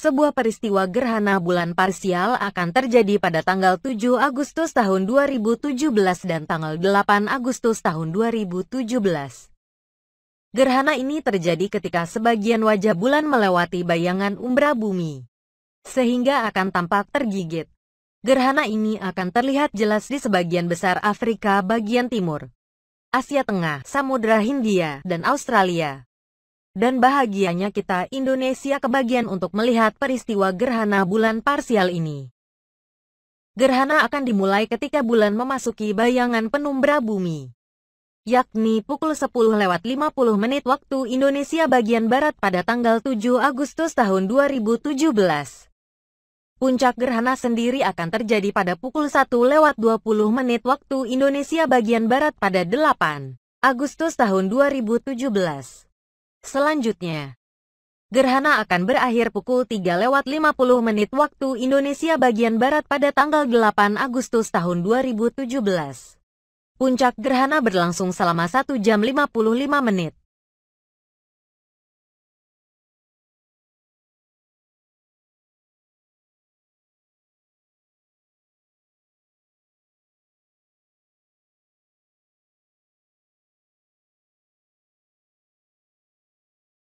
sebuah peristiwa gerhana bulan parsial akan terjadi pada tanggal 7 Agustus tahun 2017 dan tanggal 8 Agustus tahun 2017. Gerhana ini terjadi ketika sebagian wajah bulan melewati bayangan umbra bumi, sehingga akan tampak tergigit. Gerhana ini akan terlihat jelas di sebagian besar Afrika bagian timur, Asia Tengah, Samudra Hindia, dan Australia dan bahagianya kita Indonesia kebagian untuk melihat peristiwa gerhana bulan parsial ini. Gerhana akan dimulai ketika bulan memasuki bayangan penumbra bumi, yakni pukul 10 lewat 50 menit waktu Indonesia bagian Barat pada tanggal 7 Agustus tahun 2017. Puncak gerhana sendiri akan terjadi pada pukul 1 lewat 20 menit waktu Indonesia bagian Barat pada 8 Agustus tahun 2017. Selanjutnya, gerhana akan berakhir pukul 3 lewat 50 menit waktu Indonesia bagian Barat pada tanggal 8 Agustus tahun 2017. Puncak gerhana berlangsung selama 1 jam 55 menit.